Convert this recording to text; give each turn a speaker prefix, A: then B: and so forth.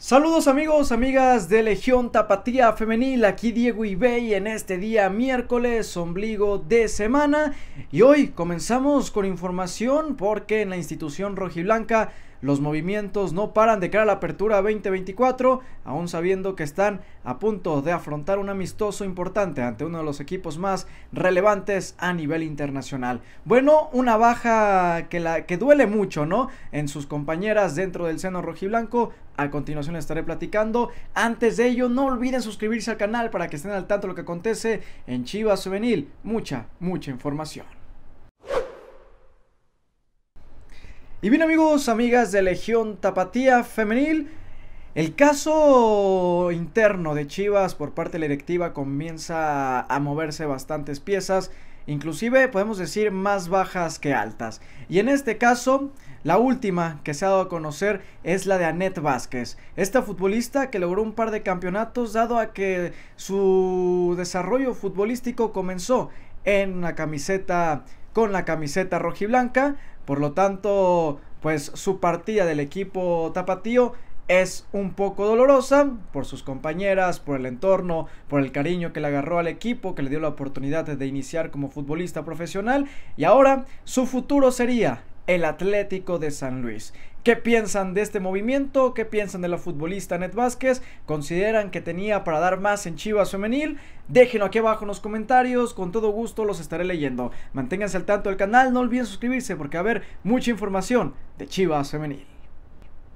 A: Saludos amigos, amigas de Legión Tapatía Femenil, aquí Diego Ibey en este día miércoles, ombligo de semana y hoy comenzamos con información porque en la institución rojiblanca los movimientos no paran de crear la apertura 2024, aún sabiendo que están a punto de afrontar un amistoso importante ante uno de los equipos más relevantes a nivel internacional. Bueno, una baja que, la, que duele mucho, ¿no? En sus compañeras dentro del seno rojiblanco, a continuación estaré platicando. Antes de ello, no olviden suscribirse al canal para que estén al tanto de lo que acontece en Chivas Juvenil. Mucha, mucha información. Y bien amigos, amigas de Legión Tapatía Femenil, el caso interno de Chivas por parte de la directiva comienza a moverse bastantes piezas, inclusive podemos decir más bajas que altas. Y en este caso, la última que se ha dado a conocer es la de Annette Vázquez, esta futbolista que logró un par de campeonatos dado a que su desarrollo futbolístico comenzó en la camiseta con la camiseta rojiblanca. Por lo tanto, pues su partida del equipo tapatío es un poco dolorosa por sus compañeras, por el entorno, por el cariño que le agarró al equipo, que le dio la oportunidad de iniciar como futbolista profesional y ahora su futuro sería el Atlético de San Luis. ¿Qué piensan de este movimiento? ¿Qué piensan de la futbolista Net Vázquez? ¿Consideran que tenía para dar más en Chivas Femenil? Déjenlo aquí abajo en los comentarios, con todo gusto los estaré leyendo. Manténganse al tanto del canal, no olviden suscribirse porque va a haber mucha información de Chivas Femenil.